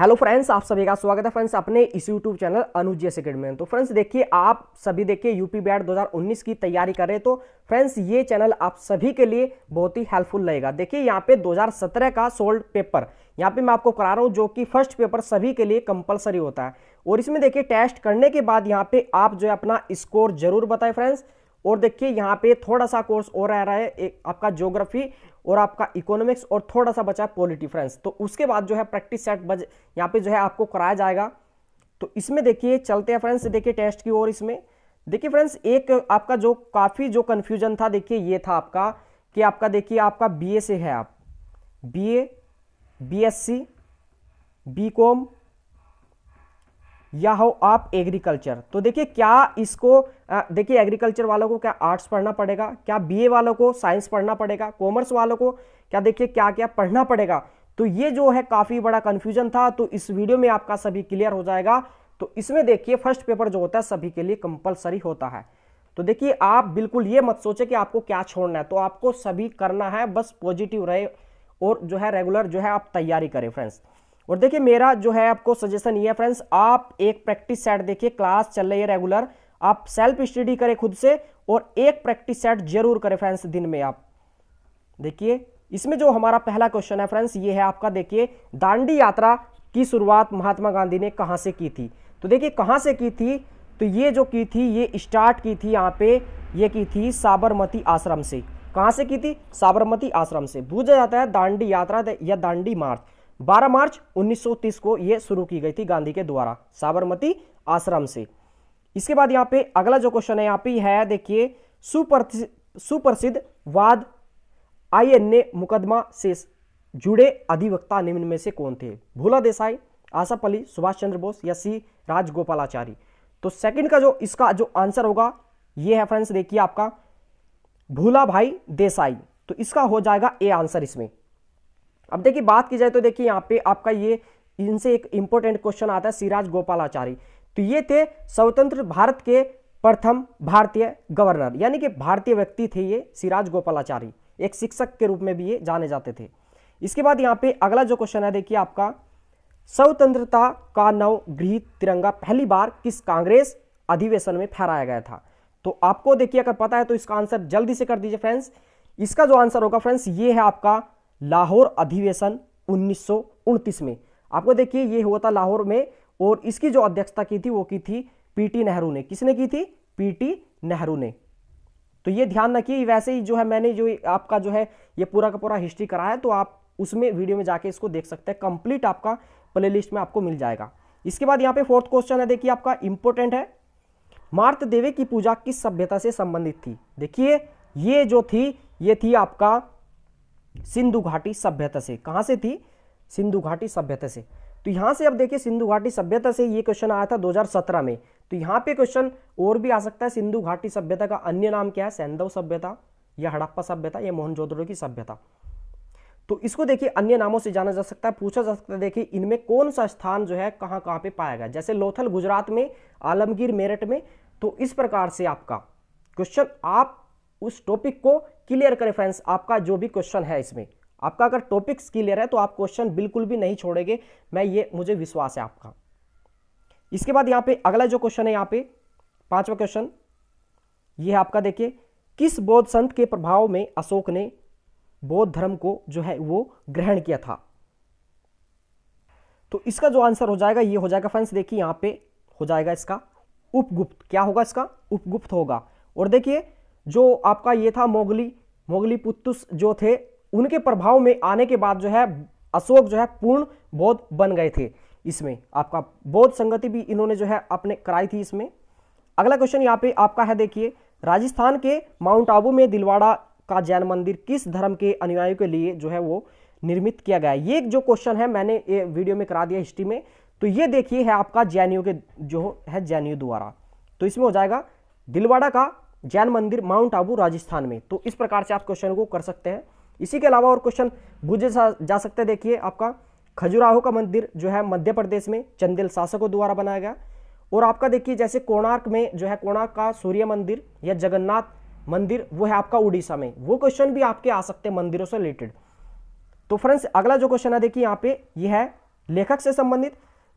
hello friends आप सभी का स्वागत है फ्रेंड्स अपने इस यूट्यूब चैनल अनुजय सेकेंड में तो फ्रेंड्स देखिए आप सभी देखिए यूपी बैट 2019 की तैयारी कर रहे तो फ्रेंड्स ये चैनल आप सभी के लिए बहुत ही हेल्पफुल रहेगा देखिए यहाँ पे 2017 का सोल्ड पेपर यहाँ पे मैं आपको करा रहा हूँ जो कि फर्स्ट पेपर सभी के लिए कंपलसरी होता है और इसमें देखिए टेस्ट करने के बाद यहाँ पे आप जो है अपना स्कोर जरूर बताएं फ्रेंड्स और देखिए यहाँ पे थोड़ा सा कोर्स और रह रहा है एक आपका ज्योग्राफी और आपका इकोनॉमिक्स और थोड़ा सा बचा है पॉलिटिफ्रेंस तो उसके बाद जो है प्रैक्टिस सेट बज यहाँ पे जो है आपको कराया जाएगा तो इसमें देखिए चलते हैं फ्रेंड्स देखिए टेस्ट की ओर इसमें देखिए फ्रेंड्स एक आपका जो काफ़ी जो कन्फ्यूजन था देखिए ये था आपका कि आपका देखिए आपका बी से है आप B A B S C B com या हो आप एग्रीकल्चर तो देखिए क्या इसको देखिए एग्रीकल्चर वालों को क्या आर्ट्स पढ़ना पड़ेगा क्या बीए वालों को साइंस पढ़ना पड़ेगा कॉमर्स वालों को क्या देखिए क्या क्या पढ़ना पड़ेगा तो ये जो है काफ़ी बड़ा कन्फ्यूजन था तो इस वीडियो में आपका सभी क्लियर हो जाएगा तो इसमें देखिए फर्स्ट पेपर जो होता है सभी के लिए कंपलसरी होता है तो देखिए आप बिल्कुल ये मत सोचे कि आपको क्या छोड़ना है तो आपको सभी करना है बस पॉजिटिव रहे और जो है रेगुलर जो है आप तैयारी करें फ्रेंड्स और देखिए मेरा जो है आपको सजेशन ये है फ्रेंड्स आप एक प्रैक्टिस सेट देखिए क्लास चल रही है रेगुलर आप सेल्फ स्टडी करें खुद से और एक प्रैक्टिस सेट जरूर करें फ्रेंड्स दिन में आप देखिए इसमें जो हमारा पहला क्वेश्चन है फ्रेंड्स ये है आपका देखिए दांडी यात्रा की शुरुआत महात्मा गांधी ने कहाँ से की थी तो देखिए कहाँ से की थी तो ये जो की थी ये स्टार्ट की थी यहाँ पे ये की थी साबरमती आश्रम से कहाँ से की थी साबरमती आश्रम से पूछा जाता है दांडी यात्रा या दांडी मार्च 12 मार्च 1930 को यह शुरू की गई थी गांधी के द्वारा साबरमती आश्रम से इसके बाद यहां पे अगला जो क्वेश्चन है यहां पे है देखिए सुप्रसिद्ध वाद आईएनए मुकदमा से जुड़े अधिवक्ता निम्न में से कौन थे भोला देसाई आसफ सुभाष चंद्र बोस या सी राजगोपालाचारी तो सेकंड का जो इसका जो आंसर होगा ये है फ्रेंड्स देखिए आपका भूला भाई देसाई तो इसका हो जाएगा ए आंसर इसमें अब देखिए बात की जाए तो देखिए यहाँ पे आपका ये इनसे एक इंपॉर्टेंट क्वेश्चन आता है सिराज गोपाल आचार्य तो ये थे स्वतंत्र भारत के प्रथम भारतीय गवर्नर यानी कि भारतीय व्यक्ति थे ये सिराज गोपाल आचार्य एक शिक्षक के रूप में भी ये जाने जाते थे इसके बाद यहाँ पे अगला जो क्वेश्चन है देखिए आपका स्वतंत्रता का नव नवगृहित तिरंगा पहली बार किस कांग्रेस अधिवेशन में फहराया गया था तो आपको देखिए अगर पता है तो इसका आंसर जल्दी से कर दीजिए फ्रेंड्स इसका जो आंसर होगा फ्रेंड्स ये है आपका लाहौर अधिवेशन उन्नीस में आपको देखिए ये हुआ था लाहौर में और इसकी जो अध्यक्षता की थी वो की थी पीटी नेहरू ने किसने की थी पीटी नेहरू ने तो ये ध्यान रखिए वैसे ही जो है मैंने जो आपका जो है ये पूरा का पूरा हिस्ट्री कराया है तो आप उसमें वीडियो में जाके इसको देख सकते हैं कंप्लीट आपका प्ले में आपको मिल जाएगा इसके बाद यहाँ पे फोर्थ क्वेश्चन है देखिए आपका इंपॉर्टेंट है मार्त देवे की पूजा किस सभ्यता से संबंधित थी देखिए ये जो थी ये थी आपका सिंधु घाटी सभ्यता से कहां से थी सिंधु घाटी सभ्यता से तो यहां से अब देखिए सिंधु घाटी सभ्यता से ये क्वेश्चन आया था 2017 में तो यहां पे क्वेश्चन और भी आ सकता है सिंधु घाटी सभ्यता का अन्य नाम क्या है सैंधव सभ्यता या हड़प्पा सभ्यता या मोहनजोदड़ो की सभ्यता तो इसको देखिए अन्य नामों से जाना जा सकता है पूछा जा सकता है देखिए इनमें कौन सा स्थान जो है कहां कहां पे पाया गया जैसे लोथल गुजरात में आलमगीर मेरठ में तो इस प्रकार से आपका क्वेश्चन आप उस टॉपिक को क्लियर करें फ्रेंड्स आपका जो भी क्वेश्चन है इसमें आपका अगर टॉपिक्स क्लियर है तो आप क्वेश्चन बिल्कुल भी नहीं छोड़ेंगे मैं ये मुझे विश्वास है आपका इसके बाद यहां पे अगला जो क्वेश्चन है यहां पे पांचवा क्वेश्चन ये है आपका देखिए किस बौद्ध संत के प्रभाव में अशोक ने बौद्ध धर्म को जो है वो ग्रहण किया था तो इसका जो आंसर हो जाएगा ये हो जाएगा फ्रेंड्स देखिए यहां पे हो जाएगा इसका उपगुप्त क्या होगा इसका उपगुप्त होगा और देखिए जो आपका ये था मोगली मोगली पुत्तुस जो थे उनके प्रभाव में आने के बाद जो है अशोक जो है पूर्ण बौद्ध बन गए थे इसमें आपका बौद्ध संगति भी इन्होंने जो है अपने कराई थी इसमें अगला क्वेश्चन यहाँ पे आपका है देखिए राजस्थान के माउंट आबू में दिलवाड़ा का जैन मंदिर किस धर्म के अनुयायियों के लिए जो है वो निर्मित किया गया ये जो क्वेश्चन है मैंने ये वीडियो में करा दिया हिस्ट्री में तो ये देखिए है आपका जैनियों के जो है जैनियों द्वारा तो इसमें हो जाएगा दिलवाड़ा का जैन मंदिर माउंट आबू राजस्थान में तो इस प्रकार से आप क्वेश्चन को कर सकते हैं इसी के अलावा और क्वेश्चन बुझे जा सकते हैं देखिए आपका खजुराहो का मंदिर जो है मध्य प्रदेश में चंदेल शासकों द्वारा बनाया गया और आपका देखिए जैसे कोणार्क में जो है कोणार्क का सूर्य मंदिर या जगन्नाथ मंदिर वो है आपका उड़ीसा में वो क्वेश्चन भी आपके आ सकते हैं मंदिरों से रिलेटेड तो फ्रेंड्स अगला जो क्वेश्चन है देखिए यहाँ पे ये है लेखक से संबंधित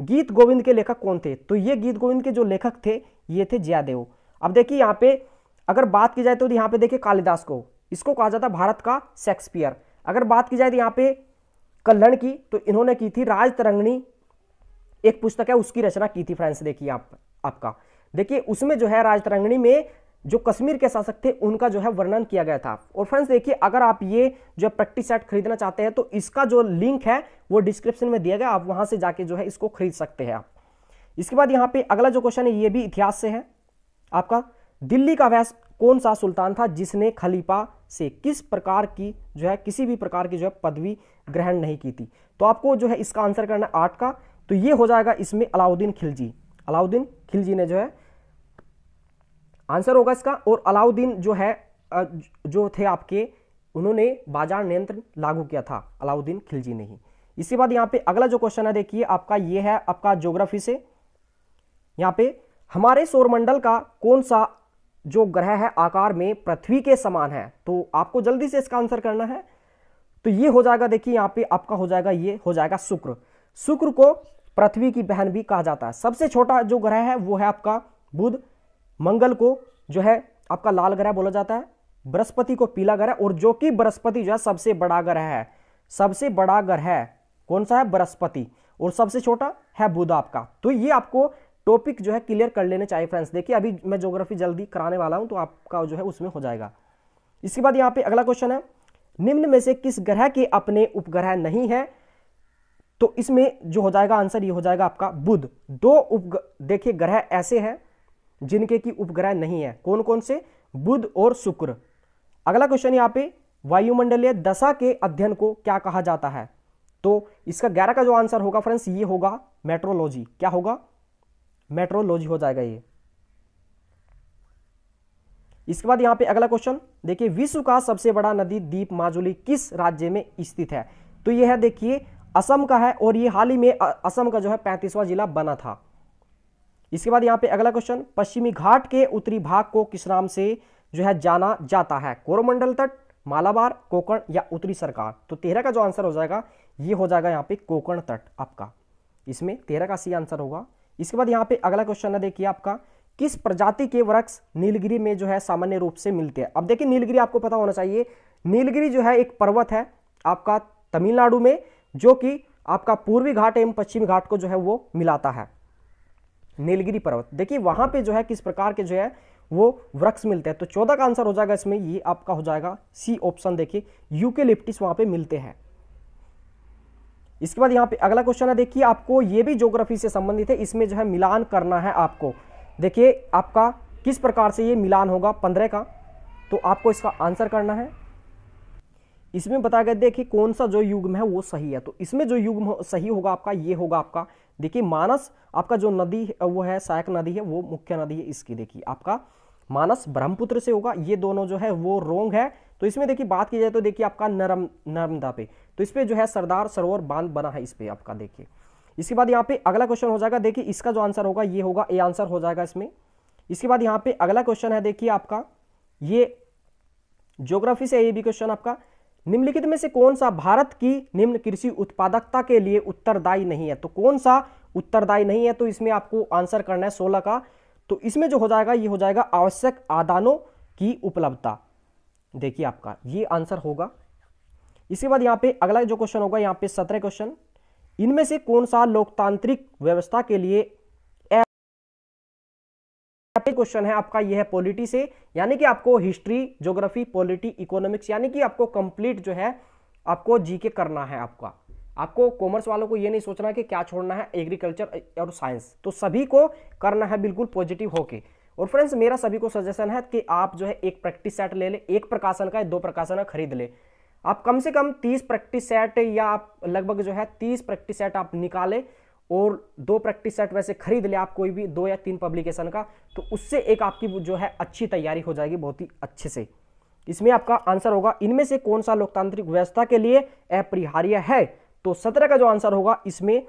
गीत गोविंद के लेखक कौन थे तो ये गीत गोविंद के जो लेखक थे ये थे जयादेव अब देखिए यहाँ पे अगर बात की जाए तो यहाँ पे देखिए कालिदास को इसको कहा जाता है भारत का शेक्सपियर अगर बात की जाए तो यहाँ पे कल्लण की तो इन्होंने की थी राज तरंगणी एक पुस्तक है उसकी रचना की थी फ्रेंड्स देखिए आप आपका देखिए उसमें जो है राज तरंगणी में जो कश्मीर के शासक थे उनका जो है वर्णन किया गया था और फ्रेंड्स देखिए अगर आप ये जो प्रैक्टिस सेट खरीदना चाहते हैं तो इसका जो लिंक है वो डिस्क्रिप्शन में दिया गया आप वहां से जाके जो है इसको खरीद सकते हैं आप इसके बाद यहाँ पे अगला जो क्वेश्चन है ये भी इतिहास से है आपका दिल्ली का वैस कौन सा सुल्तान था जिसने खलीफा से किस प्रकार की जो है किसी भी प्रकार की जो है पदवी ग्रहण नहीं की थी तो आपको जो है इसका आंसर करना है आठ का तो ये हो जाएगा इसमें अलाउद्दीन खिलजी अलाउद्दीन खिलजी ने जो है आंसर होगा इसका और अलाउद्दीन जो है जो थे आपके उन्होंने बाजार नियंत्रण लागू किया था अलाउद्दीन खिलजी ने ही इसके बाद यहाँ पे अगला जो क्वेश्चन है देखिए आपका ये है आपका ज्योग्राफी से यहाँ पे हमारे सौरमंडल का कौन सा जो ग्रह है आकार में पृथ्वी के समान है तो आपको जल्दी से इसका आंसर करना है तो ये हो जाएगा देखिए यहाँ पे आपका हो जाएगा ये हो जाएगा शुक्र शुक्र को पृथ्वी की बहन भी कहा जाता है सबसे छोटा जो ग्रह है वो है आपका बुध मंगल को जो है आपका लाल ग्रह बोला जाता है बृहस्पति को पीला ग्रह और जो कि बृहस्पति जो है सबसे बड़ा ग्रह है सबसे बड़ा ग्रह है कौन सा है बृहस्पति और सबसे छोटा है बुध आपका तो ये आपको टॉपिक जो है क्लियर कर लेने चाहिए फ्रेंड्स देखिए अभी मैं ज्योग्राफी जल्दी कराने वाला हूँ तो आपका जो है उसमें हो जाएगा इसके बाद यहाँ पे अगला क्वेश्चन है निम्न में से किस ग्रह के अपने उपग्रह नहीं है तो इसमें जो हो जाएगा आंसर ये हो जाएगा आपका बुध दो उप देखिए ग्रह ऐसे हैं जिनके की उपग्रह नहीं है कौन कौन से बुध और शुक्र अगला क्वेश्चन यहाँ पे वायुमंडलीय दशा के अध्ययन को क्या कहा जाता है तो इसका ग्यारह का जो आंसर होगा फ्रेंड्स ये होगा मेट्रोलॉजी क्या होगा मेट्रोलॉजी हो जाएगा ये इसके बाद यहाँ पे अगला क्वेश्चन देखिए विश्व का सबसे बड़ा नदी दीप माजुली किस राज्य में स्थित है तो यह है देखिए असम का है और ये हाल ही में असम का जो है पैंतीसवां जिला बना था इसके बाद यहां पे अगला क्वेश्चन पश्चिमी घाट के उत्तरी भाग को किस नाम से जो है जाना जाता है कोरोमंडल तट मालाबार कोकण या उत्तरी सरकार तो तेरह का जो आंसर हो जाएगा ये हो जाएगा यहां पे कोकण तट आपका इसमें तेरह का सी आंसर होगा इसके बाद यहाँ पे अगला क्वेश्चन है देखिए आपका किस प्रजाति के वृक्ष नीलगिरी में जो है सामान्य रूप से मिलते हैं अब देखिए नीलगिरी आपको पता होना चाहिए नीलगिरी जो है एक पर्वत है आपका तमिलनाडु में जो कि आपका पूर्वी घाट एवं पश्चिमी घाट को जो है वो मिलाता है नीलगिरी पर्वत देखिए वहां पे जो है किस प्रकार के जो है वो वृक्ष मिलते हैं तो चौदह का आंसर हो जाएगा इसमें ये आपका हो जाएगा सी ऑप्शन देखिए यूके लिप्टिस वहां पे मिलते हैं इसके बाद यहाँ पे अगला क्वेश्चन है देखिए आपको ये भी ज्योग्राफी से संबंधित है इसमें जो है मिलान करना है आपको देखिए आपका किस प्रकार से ये मिलान होगा पंद्रह का तो आपको इसका आंसर करना है इसमें बताया गया देखिए कौन सा जो युग्म है वो सही है तो इसमें जो युग्म सही होगा आपका ये होगा आपका देखिए मानस आपका जो नदी वो है सहायक नदी है वो मुख्य नदी है इसकी देखिए आपका मानस ब्रह्मपुत्र से होगा ये दोनों जो है वो रोंग है तो इसमें देखिए बात की जाए तो देखिए आपका नरम नर्मदा पे तो इस पर जो है सरदार सरोवर बांध बना है इस पर आपका देखिए इसके बाद यहाँ पे अगला क्वेश्चन हो जाएगा देखिए इसका जो आंसर होगा ये होगा ए आंसर हो जाएगा इसमें इसके बाद यहाँ पे अगला क्वेश्चन है देखिए आपका ये ज्योग्राफी से ये भी क्वेश्चन आपका निम्नलिखित में से कौन सा भारत की निम्न कृषि उत्पादकता के लिए उत्तरदायी नहीं है तो कौन सा उत्तरदायी नहीं है तो इसमें आपको आंसर करना है सोलह का तो इसमें जो हो जाएगा ये हो जाएगा आवश्यक आदानों की उपलब्धता देखिए आपका ये आंसर होगा इसके बाद यहाँ पे अगला जो क्वेश्चन होगा यहाँ पे सत्रह क्वेश्चन इनमें से कौन सा लोकतांत्रिक व्यवस्था के लिए क्वेश्चन है आपका यह है पॉलिटी से यानी कि आपको हिस्ट्री ज्योग्राफी पॉलिटी इकोनॉमिक्स यानी कि आपको कंप्लीट जो है आपको जीके करना है आपका आपको कॉमर्स वालों को यह नहीं सोचना कि क्या छोड़ना है एग्रीकल्चर और साइंस तो सभी को करना है बिल्कुल पॉजिटिव होके और फ्रेंड्स मेरा सभी को सजेशन है कि आप जो है एक प्रैक्टिस सेट ले ले एक प्रकाशन का दो प्रकाशन का खरीद ले आप कम से कम तीस प्रैक्टिस सेट या आप लगभग जो है तीस प्रैक्टिस सेट आप निकाले और दो प्रैक्टिस सेट वैसे खरीद ले आप कोई भी दो या तीन पब्लिकेशन का तो उससे एक आपकी जो है अच्छी तैयारी हो जाएगी बहुत ही अच्छे से इसमें आपका आंसर होगा इनमें से कौन सा लोकतांत्रिक व्यवस्था के लिए अपरिहार्य है तो सत्रह का जो आंसर होगा इसमें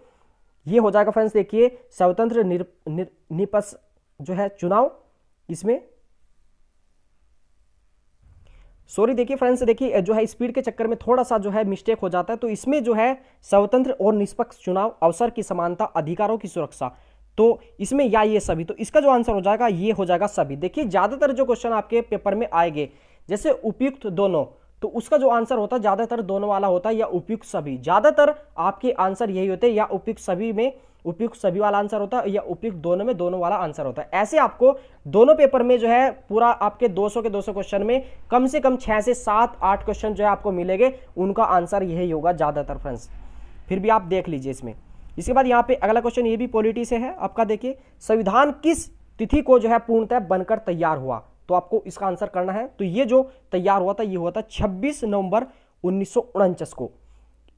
ये हो जाएगा फ्रेंड्स देखिए स्वतंत्र निर, निर, निपस जो है चुनाव इसमें सॉरी देखिए फ्रेंड्स देखिए जो है स्पीड के चक्कर में थोड़ा सा जो है मिस्टेक हो जाता है तो इसमें जो है स्वतंत्र और निष्पक्ष चुनाव अवसर की समानता अधिकारों की सुरक्षा तो इसमें या ये सभी तो इसका जो आंसर हो जाएगा ये हो जाएगा सभी देखिए ज़्यादातर जो क्वेश्चन आपके पेपर में आएंगे जैसे उपयुक्त दोनों तो उसका जो आंसर होता है ज़्यादातर दोनों वाला होता है या उपयुक्त सभी ज़्यादातर आपके आंसर यही होते हैं या उपयुक्त सभी में उपयुक्त सभी वाला आंसर होता है या उपयुक्त दोनों में दोनों वाला आंसर होता है ऐसे आपको दोनों पेपर में जो है पूरा आपके 200 के 200 क्वेश्चन में कम से कम छह से सात आठ क्वेश्चन जो है आपको मिलेंगे उनका आंसर यही होगा ज़्यादातर फ्रेंड्स फिर भी आप देख लीजिए इसमें इसके बाद यहाँ पे अगला क्वेश्चन ये भी पॉलिटी से है आपका देखिए संविधान किस तिथि को जो है पूर्णतः बनकर तैयार हुआ तो आपको इसका आंसर करना है तो ये जो तैयार हुआ था ये हुआ था छब्बीस नवंबर उन्नीस को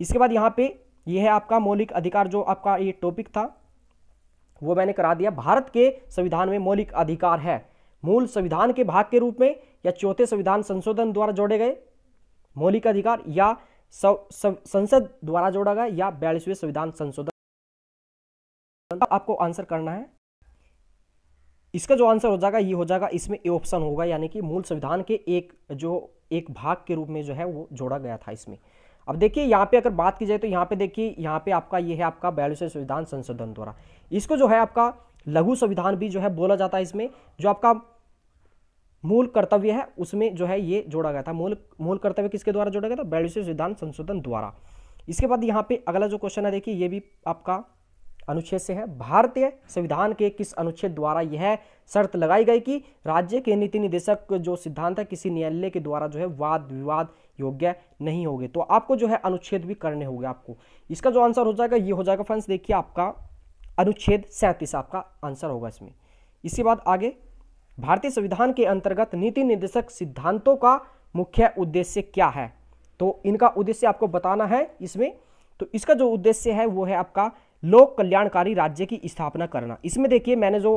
इसके बाद यहाँ पे ये है आपका मौलिक अधिकार जो आपका ये टॉपिक था वो मैंने करा दिया भारत के संविधान में मौलिक अधिकार है मूल संविधान के भाग के रूप में या चौथे संविधान संशोधन द्वारा जोड़े गए मौलिक अधिकार या संसद द्वारा जोड़ा गया या बयालीसवें संविधान संशोधन आपको आंसर करना है इसका जो आंसर हो जाएगा ये हो जाएगा इसमें ए ऑप्शन होगा यानी कि मूल संविधान के एक जो एक भाग के रूप में जो है वो जोड़ा गया था इसमें अब देखिए यहाँ पे अगर बात की जाए तो यहाँ पे देखिए यहाँ पे आपका ये है आपका बयालीसवें संविधान संशोधन द्वारा इसको जो है आपका लघु संविधान भी जो है बोला जाता है इसमें जो आपका मूल कर्तव्य है उसमें जो है ये जोड़ा गया था मूल मूल कर्तव्य किसके द्वारा जोड़ा गया था बयालीसवें संविधान संशोधन द्वारा इसके बाद यहाँ पे अगला जो क्वेश्चन है देखिए ये भी आपका अनुच्छेद से है भारतीय संविधान के किस अनुच्छेद द्वारा यह शर्त लगाई गई कि राज्य के नीति निदेशक जो सिद्धांत है किसी न्यायालय के द्वारा जो है वाद विवाद योग्य नहीं होगे तो आपको जो है अनुच्छेद भी करने होंगे आपको इसका जो आंसर हो जाएगा ये हो जाएगा फ्रेंड्स देखिए आपका अनुच्छेद सैंतीस आपका आंसर होगा इसमें इसके बाद आगे भारतीय संविधान के अंतर्गत नीति निर्देशक सिद्धांतों का मुख्य उद्देश्य क्या है तो इनका उद्देश्य आपको बताना है इसमें तो इसका जो उद्देश्य है वो है आपका लोक कल्याणकारी राज्य की स्थापना करना इसमें देखिए मैंने जो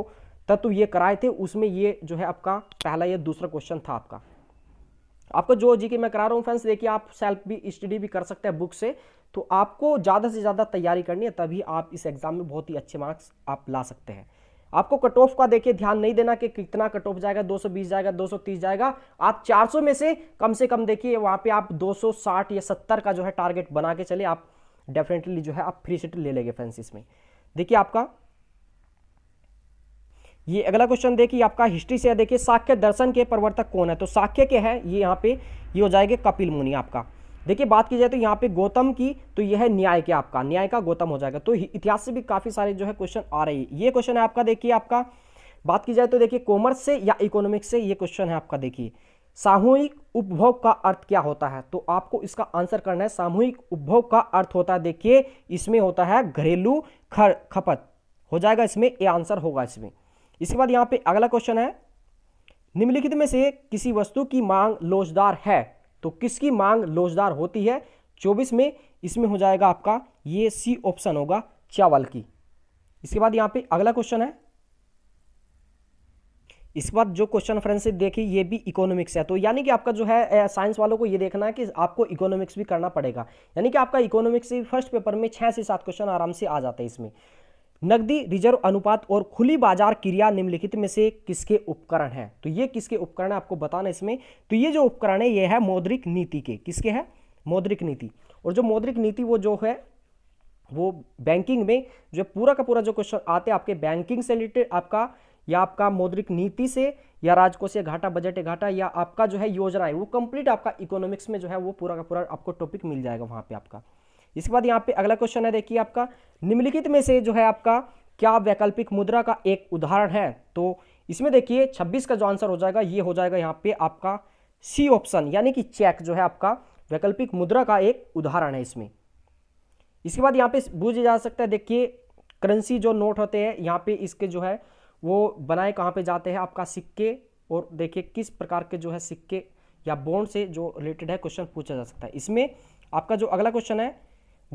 तत्व ये कराए थे उसमें ये जो है आपका पहला या दूसरा क्वेश्चन था आपका आपको जो जी के मैं करा रहा हूँ फ्रेंड्स देखिए आप सेल्फ भी स्टडी भी कर सकते हैं बुक से तो आपको ज़्यादा से ज़्यादा तैयारी करनी है तभी आप इस एग्ज़ाम में बहुत ही अच्छे मार्क्स आप ला सकते हैं आपको कट ऑफ का देखिए ध्यान नहीं देना कि कितना कट ऑफ जाएगा 220 जाएगा 230 जाएगा आप 400 में से कम से कम देखिए वहाँ पे आप 260 या 70 का जो है टारगेट बना के चले आप डेफिनेटली जो है आप फ्री सीट ले लेंगे फ्रेंड्स इसमें देखिए आपका ये अगला क्वेश्चन देखिए आपका हिस्ट्री से देखिए साख्य दर्शन के प्रवर्तक कौन है तो साख्य के है ये यहाँ पे ये हो जाएगा कपिल मुनि आपका देखिए बात की जाए तो यहाँ पे गौतम की तो यह है न्याय के आपका न्याय का गौतम हो जाएगा तो इतिहास से भी काफ़ी सारे जो है क्वेश्चन आ रही है ये क्वेश्चन है आपका देखिए आपका बात की जाए तो देखिए कॉमर्स से या इकोनॉमिक्स से ये क्वेश्चन है आपका देखिए सामूहिक उपभोग का अर्थ क्या होता है तो आपको इसका आंसर करना है सामूहिक उपभोग का अर्थ होता है देखिए इसमें होता है घरेलू खर खपत हो जाएगा इसमें ये आंसर होगा इसमें इसके बाद यहाँ पे अगला क्वेश्चन है निम्नलिखित में से किसी वस्तु की मांग लोजदार है तो किसकी मांग लोजदार होती है चौबीस में इसमें हो जाएगा आपका ये सी ऑप्शन होगा चावल की इसके बाद यहाँ पे अगला क्वेश्चन है इस बार जो क्वेश्चन फ्रेंड से ये भी इकोनॉमिक्स है तो यानी कि आपका जो है साइंस वालों को ये देखना है कि आपको इकोनॉमिक्स भी करना पड़ेगा यानी कि आपका इकोनॉमिक्स फर्स्ट पेपर में छः से सात क्वेश्चन आराम से आ जाते हैं इसमें नकदी रिजर्व अनुपात और खुली बाजार क्रिया निम्नलिखित में से किसके उपकरण है तो ये किसके उपकरण है आपको बताना इसमें तो ये जो उपकरण है ये है मौद्रिक नीति के किसके है मौद्रिक नीति और जो मौद्रिक नीति वो जो है वो बैंकिंग में जो पूरा का पूरा जो क्वेश्चन आते हैं आपके बैंकिंग से रिलेटेड आपका या आपका मौद्रिक नीति से या राजकोष घाटा बजट या घाटा या आपका जो है योजना है वो कंप्लीट आपका इकोनॉमिक्स में जो है वो पूरा का पूरा आपको टॉपिक मिल जाएगा वहाँ पे आपका इसके बाद यहाँ पे अगला क्वेश्चन है देखिए आपका निम्नलिखित में से जो है आपका क्या वैकल्पिक मुद्रा का एक उदाहरण है तो इसमें देखिए छब्बीस का जो आंसर हो जाएगा ये हो जाएगा यहाँ पे आपका सी ऑप्शन यानी कि चेक जो है आपका वैकल्पिक मुद्रा का एक उदाहरण है इसमें इसके बाद यहाँ पे बूझ जा सकता है देखिए करेंसी जो नोट होते हैं यहाँ पे इसके जो है वो बनाए कहाँ पे जाते हैं आपका सिक्के और देखिए किस प्रकार के जो है सिक्के या बॉन्ड से जो रिलेटेड है क्वेश्चन पूछा जा सकता है इसमें आपका जो अगला क्वेश्चन है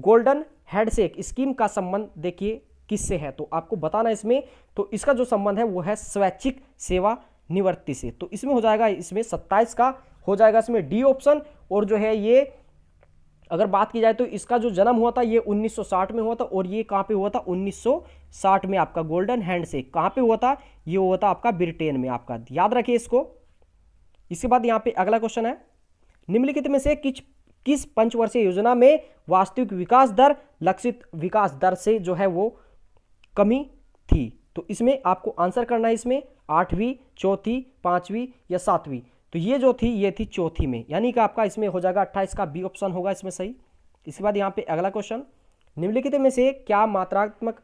गोल्डन हेडसेक स्कीम का संबंध देखिए किससे है तो आपको बताना है इसमें तो इसका जो संबंध है वो है स्वैच्छिक सेवा निवृत्ति से तो इसमें हो जाएगा इसमें सत्ताईस का हो जाएगा इसमें डी ऑप्शन और जो है ये अगर बात की जाए तो इसका जो जन्म हुआ था ये 1960 में हुआ था और ये कहाँ पे हुआ था साठ में आपका गोल्डन हैंड से कहाँ पे हुआ था ये हुआ था आपका ब्रिटेन में आपका याद रखिए इसको इसके बाद यहाँ पे अगला क्वेश्चन है निम्नलिखित में से किस किस पंचवर्षीय योजना में वास्तविक विकास दर लक्षित विकास दर से जो है वो कमी थी तो इसमें आपको आंसर करना है इसमें आठवीं चौथी पांचवी या सातवीं तो ये जो थी ये थी चौथी में यानी कि आपका इसमें हो जाएगा अट्ठाईस का बी ऑप्शन होगा इसमें सही इसके बाद यहाँ पे अगला क्वेश्चन निम्नलिखित में से क्या मात्रात्मक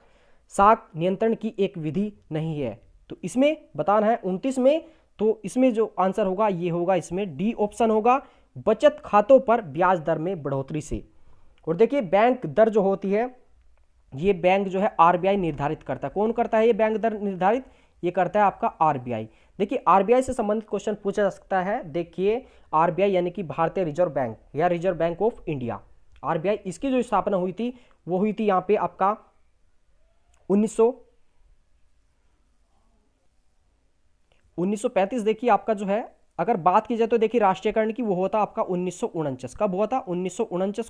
साख नियंत्रण की एक विधि नहीं है तो इसमें बताना है उनतीस में तो इसमें जो आंसर होगा ये होगा इसमें डी ऑप्शन होगा बचत खातों पर ब्याज दर में बढ़ोतरी से और देखिए बैंक दर जो होती है ये बैंक जो है आरबीआई निर्धारित करता है कौन करता है ये बैंक दर निर्धारित ये करता है आपका आरबीआई देखिए आरबीआई से संबंधित क्वेश्चन पूछा जा सकता है देखिए आरबीआई यानी कि भारतीय रिजर्व बैंक या Reserve Bank of India RBI इसकी जो स्थापना हुई थी वो हुई थी यहाँ पे आपका उन्नीस सौ देखिए आपका जो है अगर बात की जाए तो देखिए राष्ट्रीयकरण की वो होता आपका उन्नीस कब हुआ था उन्नीस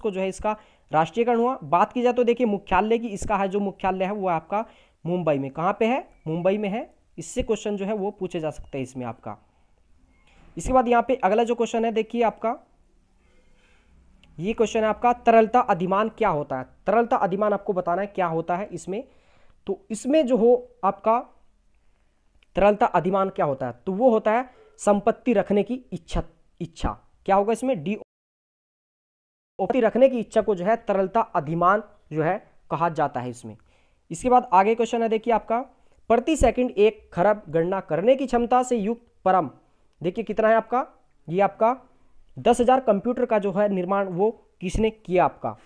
को जो है इसका राष्ट्रीयकरण हुआ बात की जाए तो देखिए मुख्यालय की इसका है जो मुख्यालय है वो आपका मुंबई में कहां पे है मुंबई में है इससे क्वेश्चन जो है वो पूछे जा सकते हैं इसमें आपका इसके बाद यहां पे अगला जो क्वेश्चन है देखिए आपका ये क्वेश्चन है आपका तरलता अधिमान क्या होता है तरलता अधिमान आपको बताना है क्या होता है इसमें तो इसमें जो हो आपका तरलता अधिमान क्या होता है तो वो होता है संपत्ति रखने की इच्छा इच्छा क्या होगा इसमें डी रखने की इच्छा को जो है तरलता अधिमान जो है कहा जाता है इसमें इसके बाद आगे क्वेश्चन है देखिए आपका प्रति सेकंड एक खरब गणना करने की क्षमता से युक्त परम देखिए कितना है आपका ये आपका दस हजार कंप्यूटर का जो है निर्माण वो किसने किया आपका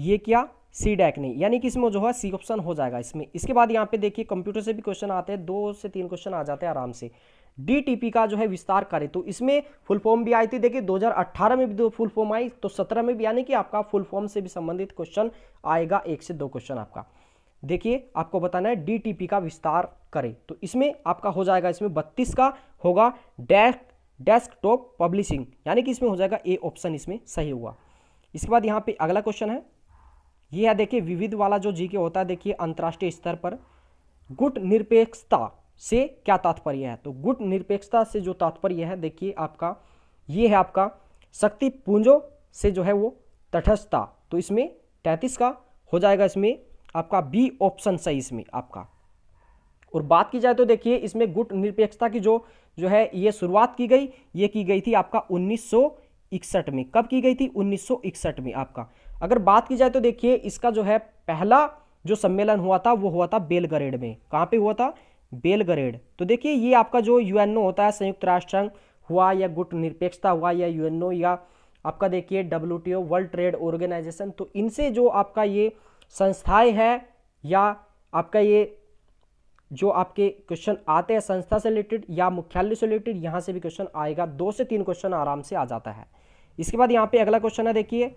ये क्या सी डैक e नहीं यानी कि इसमें जो है सी ऑप्शन हो जाएगा इसमें इसके बाद यहाँ पे देखिए कंप्यूटर से भी क्वेश्चन आते हैं दो से तीन क्वेश्चन आ जाते हैं आराम से डीटीपी का जो है विस्तार करें तो इसमें फुल फॉर्म भी आई थी देखिए 2018 में भी दो फुल फॉर्म आई तो 17 में भी यानी कि आपका फुल फॉर्म से भी संबंधित क्वेश्चन आएगा एक से दो क्वेश्चन आपका देखिए आपको बताना है डी का विस्तार करें तो इसमें आपका हो जाएगा इसमें बत्तीस का होगा डेस्क डेस्कटॉप पब्लिशिंग यानी कि इसमें हो जाएगा ए ऑप्शन इसमें सही हुआ इसके बाद यहाँ पे अगला क्वेश्चन है ये है देखिए विविध वाला जो जी के होता है देखिए अंतर्राष्ट्रीय स्तर पर गुट निरपेक्षता से क्या तात्पर्य है तो गुट निरपेक्षता से जो तात्पर्य है देखिए आपका ये है आपका शक्ति पूंजों से जो है वो तटस्थता तो इसमें तैंतीस का हो जाएगा इसमें आपका बी ऑप्शन सही इसमें आपका और बात की जाए तो देखिए इसमें गुट निरपेक्षता की जो जो है ये शुरुआत की गई ये की गई थी आपका उन्नीस में कब की गई थी उन्नीस में आपका अगर बात की जाए तो देखिए इसका जो है पहला जो सम्मेलन हुआ था वो हुआ था बेलगरेड में कहाँ पे हुआ था बेलगरेड तो देखिए ये आपका जो यूएनओ होता है संयुक्त राष्ट्र संघ हुआ या गुट निरपेक्षता हुआ या यूएनओ या आपका देखिए डब्ल्यू वर्ल्ड ट्रेड ऑर्गेनाइजेशन तो इनसे जो आपका ये संस्थाएं हैं या आपका ये जो आपके क्वेश्चन आते हैं संस्था से रिलेटेड या मुख्यालय से रिलेटेड यहाँ से भी क्वेश्चन आएगा दो से तीन क्वेश्चन आराम से आ जाता है इसके बाद यहाँ पे अगला क्वेश्चन है देखिए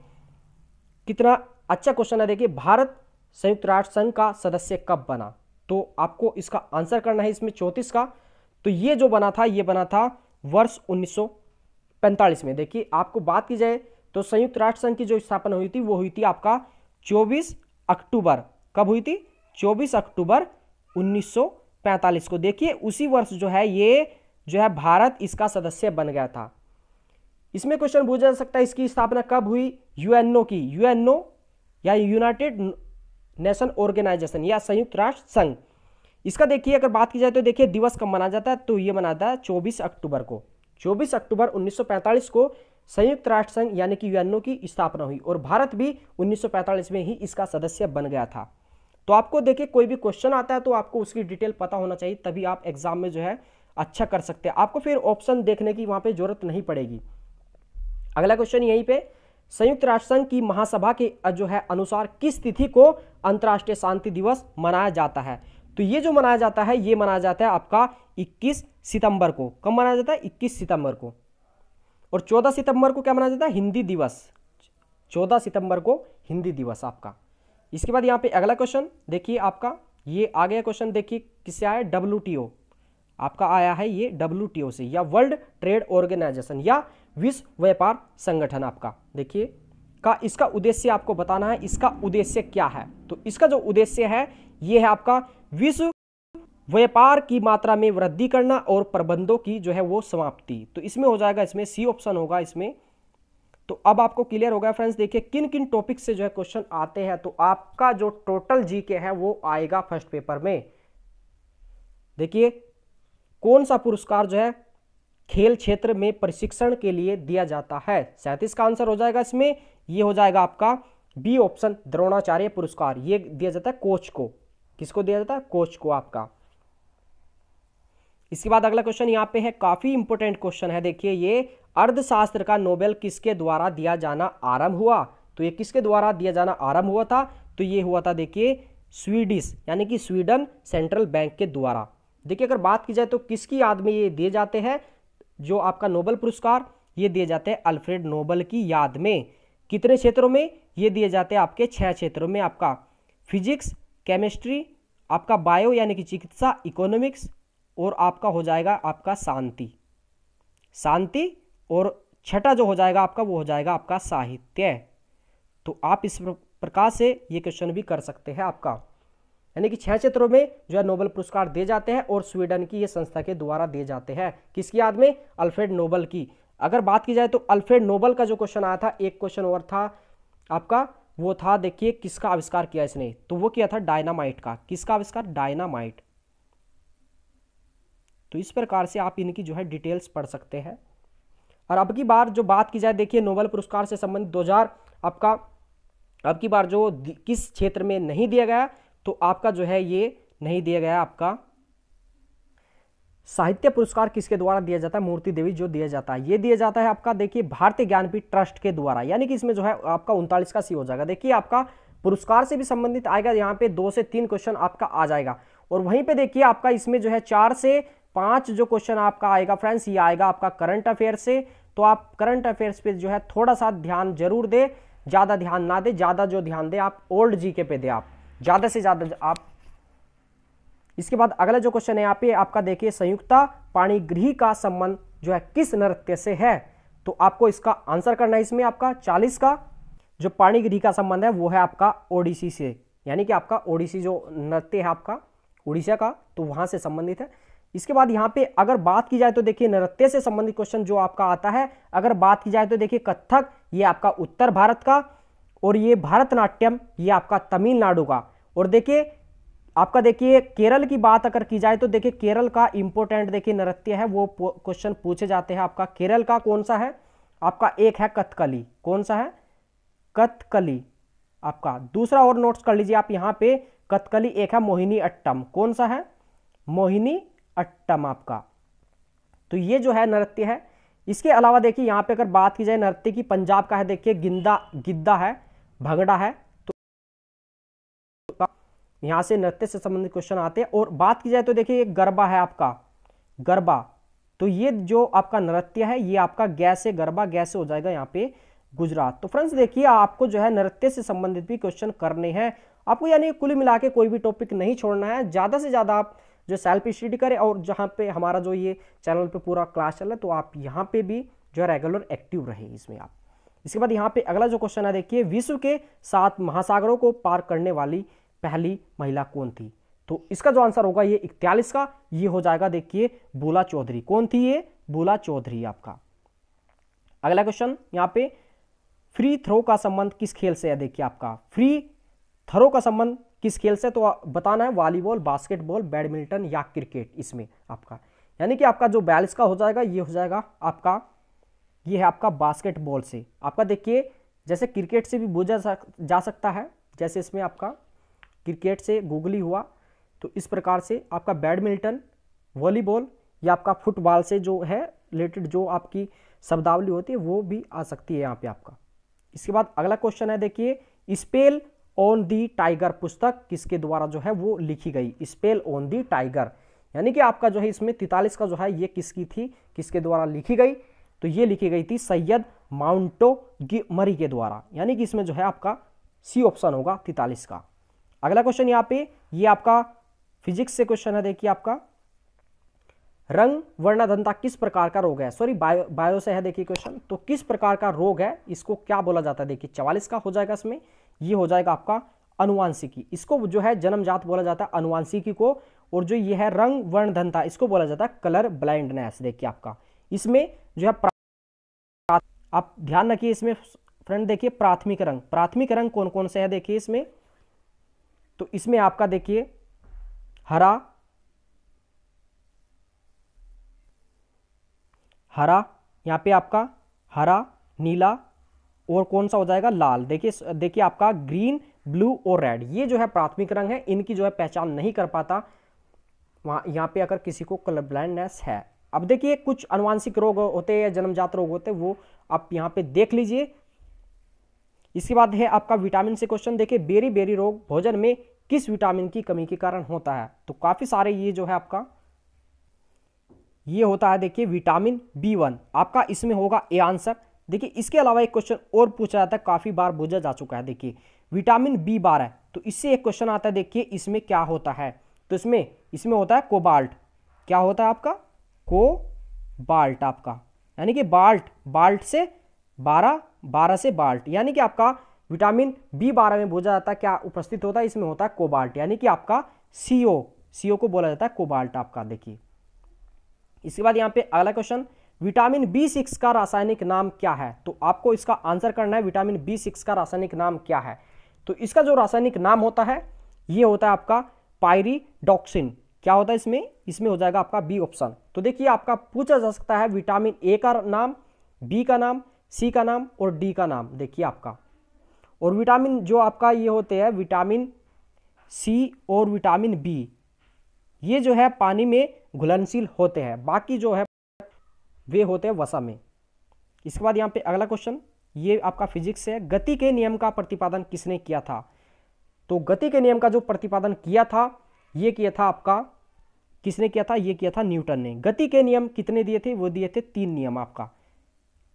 कितना अच्छा क्वेश्चन है देखिए भारत संयुक्त राष्ट्र संघ का सदस्य कब बना तो आपको इसका आंसर करना है इसमें चौंतीस का तो ये जो बना था ये बना था वर्ष 1945 में देखिए आपको बात की जाए तो संयुक्त राष्ट्र संघ की जो स्थापना हुई थी वो हुई थी आपका 24 अक्टूबर कब हुई थी 24 अक्टूबर 1945 को देखिए उसी वर्ष जो है ये जो है भारत इसका सदस्य बन गया था इसमें क्वेश्चन पूछा जा सकता है इसकी स्थापना कब हुई यूएनओ की यूएनओ या यूनाइटेड नेशन ऑर्गेनाइजेशन या संयुक्त राष्ट्र संघ इसका देखिए अगर बात की जाए तो देखिए दिवस कब मनाया जाता है तो ये मनाता है चौबीस अक्टूबर को चौबीस अक्टूबर उन्नीस को संयुक्त राष्ट्र संघ यानी कि यूएनओ की स्थापना हुई और भारत भी 1945 में ही इसका सदस्य बन गया था तो आपको देखिए कोई भी क्वेश्चन आता है तो आपको उसकी डिटेल पता होना चाहिए तभी आप एग्जाम में जो है अच्छा कर सकते हैं आपको फिर ऑप्शन देखने की वहाँ पर जरूरत नहीं पड़ेगी अगला क्वेश्चन यहीं पे संयुक्त राष्ट्र संघ की महासभा के जो है अनुसार किस तिथि को अंतर्राष्ट्रीय शांति दिवस मनाया जाता है तो ये जो मनाया जाता है ये मनाया जाता है आपका 21 सितंबर को कब मनाया जाता है 21 सितंबर को और 14 सितंबर को क्या मनाया जाता है हिंदी दिवस 14 सितंबर को हिंदी दिवस आपका इसके बाद यहाँ पे अगला क्वेश्चन देखिए आपका ये आ गया क्वेश्चन देखिए किससे आया डब्ल्यू आपका आया है ये डब्ल्यू से या वर्ल्ड ट्रेड ऑर्गेनाइजेशन या विश्व व्यापार संगठन आपका देखिए का इसका उद्देश्य आपको बताना है इसका उद्देश्य क्या है तो इसका जो उद्देश्य है यह है आपका विश्व व्यापार की मात्रा में वृद्धि करना और प्रबंधों की जो है वो समाप्ति तो इसमें हो जाएगा इसमें सी ऑप्शन होगा इसमें तो अब आपको क्लियर होगा फ्रेंड्स देखिए किन किन टॉपिक से जो है क्वेश्चन आते हैं तो आपका जो टोटल जीके है वो आएगा फर्स्ट पेपर में देखिए कौन सा पुरस्कार जो है खेल क्षेत्र में प्रशिक्षण के लिए दिया जाता है सैंतीस का आंसर हो जाएगा इसमें ये हो जाएगा आपका बी ऑप्शन द्रोणाचार्य पुरस्कार ये दिया जाता है कोच को किसको दिया जाता है कोच को आपका इसके बाद अगला क्वेश्चन यहाँ पे है काफी इंपोर्टेंट क्वेश्चन है देखिए ये अर्थशास्त्र का नोबेल किसके द्वारा दिया जाना आरंभ हुआ तो ये किसके द्वारा दिया जाना आरंभ हुआ था तो ये हुआ था देखिए स्वीडिश यानी कि स्वीडन सेंट्रल बैंक के द्वारा देखिए अगर बात की जाए तो किसकी याद में ये दिए जाते हैं जो आपका नोबल पुरस्कार ये दिए जाते हैं अल्फ्रेड नोबल की याद में कितने क्षेत्रों में ये दिए जाते हैं आपके छः क्षेत्रों में आपका फिजिक्स केमिस्ट्री आपका बायो यानी कि चिकित्सा इकोनॉमिक्स और आपका हो जाएगा आपका शांति शांति और छठा जो हो जाएगा आपका वो हो जाएगा आपका साहित्य तो आप इस प्रकार से ये क्वेश्चन भी कर सकते हैं आपका यानी कि छह क्षेत्रों में जो है नोबल पुरस्कार दिए जाते हैं और स्वीडन की ये संस्था के द्वारा दिए जाते हैं किसकी याद में अल्फ्रेड नोबल की अगर बात की जाए तो अल्फ्रेड नोबल का जो क्वेश्चन आया था एक क्वेश्चन और था आपका वो था देखिए किसका आविष्कार किया इसने तो वो किया था डायनामाइट का किसका आविष्कार डायनामाइट तो इस प्रकार से आप इनकी जो है डिटेल्स पढ़ सकते हैं और अब की बार जो बात की जाए देखिए नोबल पुरस्कार से संबंधित दो आपका अब की बार जो किस क्षेत्र में नहीं दिया गया तो आपका जो है ये नहीं दिया गया आपका साहित्य पुरस्कार किसके द्वारा दिया जाता है मूर्ति देवी जो दिया जाता है ये दिया जाता है आपका देखिए भारतीय ज्ञानपीठ ट्रस्ट के द्वारा यानी कि इसमें जो है आपका उनतालीस का सी हो जाएगा देखिए आपका पुरस्कार से भी संबंधित आएगा यहाँ पे दो से तीन क्वेश्चन आपका आ जाएगा और वहीं पे देखिए आपका इसमें जो है चार से पांच जो क्वेश्चन आपका आएगा फ्रेंड्स ये आएगा आपका करंट अफेयर से तो आप करंट अफेयर्स पे जो है थोड़ा सा ध्यान जरूर दे ज़्यादा ध्यान ना दे ज़्यादा जो ध्यान दे आप ओल्ड जी के पे दे आप ज़्यादा से ज़्यादा आप इसके बाद अगला जो क्वेश्चन है यहाँ पे आपका देखिए संयुक्ता पाणी गृह का संबंध जो है किस नृत्य से है तो आपको इसका आंसर करना है इसमें आपका चालीस का जो पाणी गृह का संबंध है वो है आपका ओडिसी से यानी कि आपका ओडिसी जो नृत्य है आपका उड़ीसा का तो वहां से संबंधित है इसके बाद यहाँ पे अगर बात की जाए तो देखिए नृत्य से संबंधित क्वेश्चन जो आपका आता है अगर बात की जाए तो देखिए कथक ये आपका उत्तर भारत का और ये भारतनाट्यम ये आपका तमिलनाडु का और देखिए आपका देखिए केरल की बात अगर की जाए तो देखिए केरल का इंपोर्टेंट देखिए नृत्य है वो क्वेश्चन पूछे जाते हैं आपका केरल का कौन सा है आपका एक है कथकली कौन सा है कथकली आपका दूसरा और नोट्स कर लीजिए आप यहां पे कथकली एक है मोहिनी अट्टम कौन सा है मोहिनी अट्टम आपका तो ये जो है नृत्य है इसके अलावा देखिए यहां पे अगर बात की जाए नृत्य की पंजाब का है देखिए गिंदा गिद्दा है भगड़ा है यहाँ से नृत्य से संबंधित क्वेश्चन आते हैं और बात की जाए तो देखिए ये गरबा है आपका गरबा तो ये जो आपका नृत्य है ये आपका गैस गरबा गैस हो जाएगा यहाँ पे गुजरात तो फ्रेंड्स देखिए आपको जो है नृत्य से संबंधित भी क्वेश्चन करने हैं आपको यानी कुल मिला के कोई भी टॉपिक नहीं छोड़ना है ज़्यादा से ज़्यादा आप जो सेल्फ स्टडी करें और जहाँ पे हमारा जो ये चैनल पे पूरा क्लास चल रहा है तो आप यहाँ पे भी जो है रेगुलर एक्टिव रहे इसमें आप इसके बाद यहाँ पे अगला जो क्वेश्चन है देखिए विश्व के सात महासागरों को पार करने वाली पहली महिला कौन थी तो इसका जो आंसर होगा ये इकतालीस का ये हो जाएगा देखिए बोला चौधरी कौन थी ये बोला चौधरी आपका अगला क्वेश्चन यहाँ पे फ्री थ्रो का संबंध किस खेल से है देखिए आपका फ्री थ्रो का संबंध किस खेल से तो बताना है वॉलीबॉल बास्केटबॉल बैडमिंटन या क्रिकेट इसमें आपका यानी कि आपका जो बैलिस का हो जाएगा ये हो जाएगा आपका ये है आपका बास्केटबॉल से आपका देखिए जैसे क्रिकेट से भी बोझा जा सकता है जैसे इसमें आपका क्रिकेट से गूगली हुआ तो इस प्रकार से आपका बैडमिंटन वॉलीबॉल या आपका फुटबॉल से जो है रिलेटेड जो आपकी शब्दावली होती है वो भी आ सकती है यहाँ पे आपका इसके बाद अगला क्वेश्चन है देखिए स्पेल ऑन दी टाइगर पुस्तक किसके द्वारा जो है वो लिखी गई स्पेल ऑन दी टाइगर यानी कि आपका जो है इसमें तितालीस का जो है ये किसकी थी किसके द्वारा लिखी गई तो ये लिखी गई थी सैयद माउंटो मरी के द्वारा यानी कि इसमें जो है आपका सी ऑप्शन होगा तितालीस का अगला क्वेश्चन यहाँ पे ये आपका फिजिक्स से क्वेश्चन है देखिए आपका रंग वर्णाधनता किस प्रकार का रोग है सॉरी बायो बायो से है देखिए क्वेश्चन तो किस प्रकार का रोग है इसको क्या बोला जाता है देखिए चवालीस का हो जाएगा इसमें ये हो जाएगा आपका अनुवांशिकी इसको जो है जन्मजात बोला जाता है अनुवांशिकी को और जो ये है रंग वर्णधनता इसको बोला जाता है कलर ब्लाइंडनेस देखिए आपका इसमें जो है आप ध्यान रखिए इसमें फ्रेंड देखिए प्राथमिक रंग प्राथमिक रंग कौन कौन से है देखिए इसमें तो इसमें आपका देखिए हरा हरा यहाँ पे आपका हरा नीला और कौन सा हो जाएगा लाल देखिए देखिए आपका ग्रीन ब्लू और रेड ये जो है प्राथमिक रंग है इनकी जो है पहचान नहीं कर पाता वहाँ यहाँ पे अगर किसी को कलर ब्लाइंडनेस है अब देखिए कुछ अनुवांशिक रोग होते हैं जन्मजात रोग होते हैं वो आप यहाँ पे देख लीजिए इसके बाद है आपका विटामिन से क्वेश्चन देखिए बेरी बेरी रोग भोजन में किस विटामिन की कमी के कारण होता है तो काफ़ी सारे ये जो है आपका ये होता है देखिए विटामिन बी वन आपका इसमें होगा ए आंसर देखिए इसके अलावा एक क्वेश्चन और पूछा जाता है काफ़ी बार बुझा जा चुका है देखिए विटामिन बी बारह तो इससे एक क्वेश्चन आता है देखिए इसमें क्या होता है तो इसमें इसमें होता है कोबाल्ट क्या होता है आपका कोबाल्ट आपका यानी कि बाल्ट बाल्ट से बारह बारह से बाल्ट यानी कि आपका विटामिन बी बारह में बोझा जाता है क्या उपस्थित होता है इसमें होता है कोबाल्ट यानी कि आपका सीओ सीओ को बोला जाता है कोबाल्ट आपका देखिए इसके बाद यहाँ पे अगला क्वेश्चन विटामिन बी सिक्स का रासायनिक नाम क्या है तो आपको इसका आंसर करना है विटामिन बी सिक्स का रासायनिक नाम क्या है तो इसका जो रासायनिक नाम होता है ये होता है आपका पायरीडॉक्सिन क्या होता है इसमें इसमें हो जाएगा आपका बी ऑप्शन तो देखिए आपका पूछा जा सकता है विटामिन ए का नाम बी का नाम सी का नाम और डी का नाम देखिए आपका और विटामिन जो आपका ये होते हैं विटामिन सी और विटामिन बी ये जो है पानी में घुलनशील होते हैं बाकी जो है वे होते हैं वसा में इसके बाद यहाँ पे अगला क्वेश्चन ये आपका फिजिक्स है गति के नियम का प्रतिपादन किसने किया था तो गति के नियम का जो प्रतिपादन किया था ये किया था आपका किसने किया था ये किया था न्यूटन ने गति के नियम कितने दिए थे वो दिए थे तीन नियम आपका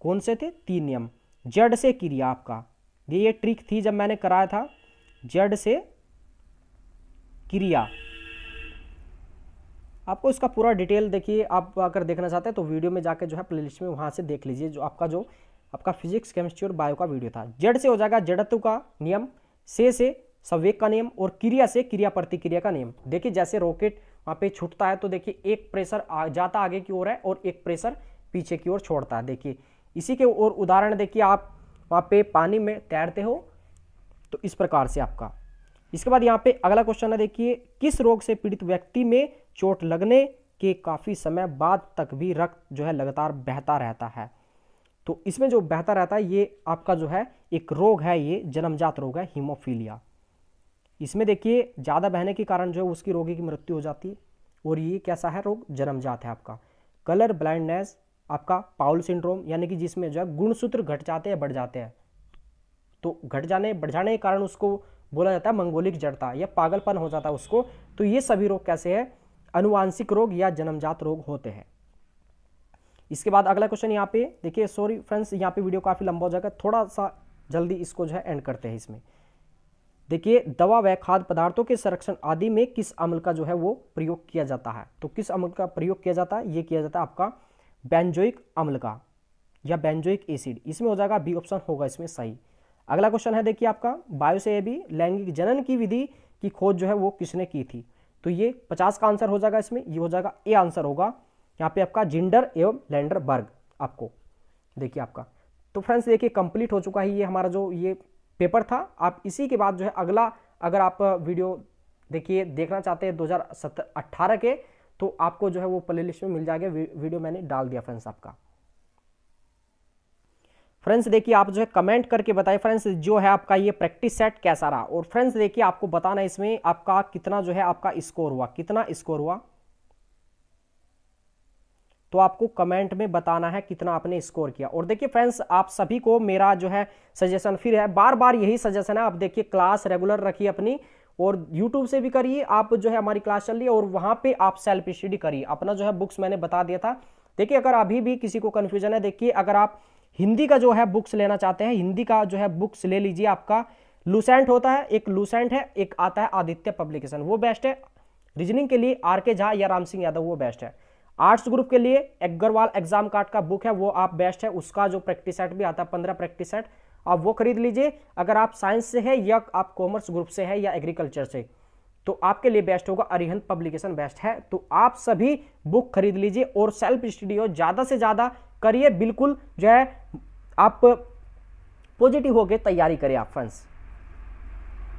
कौन से थे तीन नियम जड़ से क्रिया आपका ये ये ट्रिक थी जब मैंने कराया था जड़ से क्रिया आपको इसका पूरा डिटेल देखिए आप अगर देखना चाहते हैं तो वीडियो में जाकर जो है प्लेलिस्ट में वहाँ से देख लीजिए जो आपका जो आपका फिजिक्स केमिस्ट्री और बायो का वीडियो था जड़ से हो जाएगा जड़त्व का नियम से से संवेग का नियम और क्रिया से क्रिया प्रतिक्रिया का नियम देखिए जैसे रॉकेट वहाँ पे छूटता है तो देखिए एक प्रेशर जाता आगे की ओर है और एक प्रेशर पीछे की ओर छोड़ता है देखिए इसी के और उदाहरण देखिए आप वहाँ पे पानी में तैरते हो तो इस प्रकार से आपका इसके बाद यहाँ पे अगला क्वेश्चन है देखिए किस रोग से पीड़ित व्यक्ति में चोट लगने के काफ़ी समय बाद तक भी रक्त जो है लगातार बहता रहता है तो इसमें जो बहता रहता है ये आपका जो है एक रोग है ये जन्मजात रोग है हीमोफीलिया इसमें देखिए ज़्यादा बहने के कारण जो है उसकी रोगी की मृत्यु हो जाती है और ये कैसा है रोग जन्मजात है आपका कलर ब्लाइंडनेस आपका पाउल सिंड्रोम यानी कि जिसमें जो है गुणसूत्र घट जाते हैं बढ़ जाते हैं तो घट जाने बढ़ जाने के कारण उसको बोला जाता है मंगोलिक जड़ता या पागलपन हो जाता है उसको तो ये सभी रोग कैसे है अनुवांशिक रोग या जन्मजात रोग होते हैं इसके बाद अगला क्वेश्चन यहाँ पे देखिए सॉरी फ्रेंड्स यहाँ पे वीडियो काफ़ी लंबा हो जाएगा थोड़ा सा जल्दी इसको जो है एंड करते हैं इसमें देखिए दवा व खाद्य पदार्थों के संरक्षण आदि में किस अमल का जो है वो प्रयोग किया जाता है तो किस अमल का प्रयोग किया जाता है ये किया जाता है आपका बेंजोइक अम्ल का या बेंजोइक एसिड इसमें हो जाएगा बी ऑप्शन होगा इसमें सही अगला क्वेश्चन है देखिए आपका बायो से भी लैंगिक जनन की विधि की खोज जो है वो किसने की थी तो ये पचास का आंसर हो जाएगा इसमें ये हो जाएगा ए आंसर होगा यहाँ पे आपका जिंडर एवं लैंडर बर्ग आपको देखिए आपका तो फ्रेंड्स देखिए कंप्लीट हो चुका है ये हमारा जो ये पेपर था आप इसी के बाद जो है अगला अगर आप वीडियो देखिए देखना चाहते हैं दो हज़ार के तो आपको जो है वो प्ले लिस्ट में मिल जाएगा वीडियो मैंने डाल दिया फ्रेंड्स आपका फ्रेंड्स देखिए आप जो है कमेंट करके बताइए फ्रेंड्स जो है आपका ये प्रैक्टिस सेट कैसा रहा और फ्रेंड्स देखिए आपको बताना इसमें आपका कितना जो है आपका स्कोर हुआ कितना स्कोर हुआ तो आपको कमेंट में बताना है कितना आपने स्कोर किया और देखिए फ्रेंड्स आप सभी को मेरा जो है सजेशन फिर है बार बार यही सजेशन है आप देखिए क्लास रेगुलर रखिए अपनी और यूट्यूब से भी करिए आप जो है हमारी क्लास चल रही है और वहां पे आप सेल्फ स्टडी करिए अपना जो है बुक्स मैंने बता दिया था देखिए अगर अभी भी किसी को कन्फ्यूजन है देखिए अगर आप हिंदी का जो है बुक्स लेना चाहते हैं हिंदी का जो है बुक्स ले लीजिए आपका लूसेंट होता है एक लूसेंट है एक आता है आदित्य पब्लिकेशन वो बेस्ट है रीजनिंग के लिए आर के झा या राम सिंह यादव वो बेस्ट है आर्ट्स ग्रुप के लिए अग्रवाल एग्जाम कार्ड का बुक है वो आप बेस्ट है उसका जो प्रैक्टिस सेट भी आता है पंद्रह प्रैक्टिस सेट आप वो खरीद लीजिए अगर आप साइंस से है या आप कॉमर्स ग्रुप से है या एग्रीकल्चर से तो आपके लिए बेस्ट होगा अरिहंत पब्लिकेशन बेस्ट है तो आप सभी बुक खरीद लीजिए और सेल्फ स्टडी हो ज़्यादा से ज़्यादा करिए बिल्कुल जो है आप पॉजिटिव होकर तैयारी करें आप फ्रेंड्स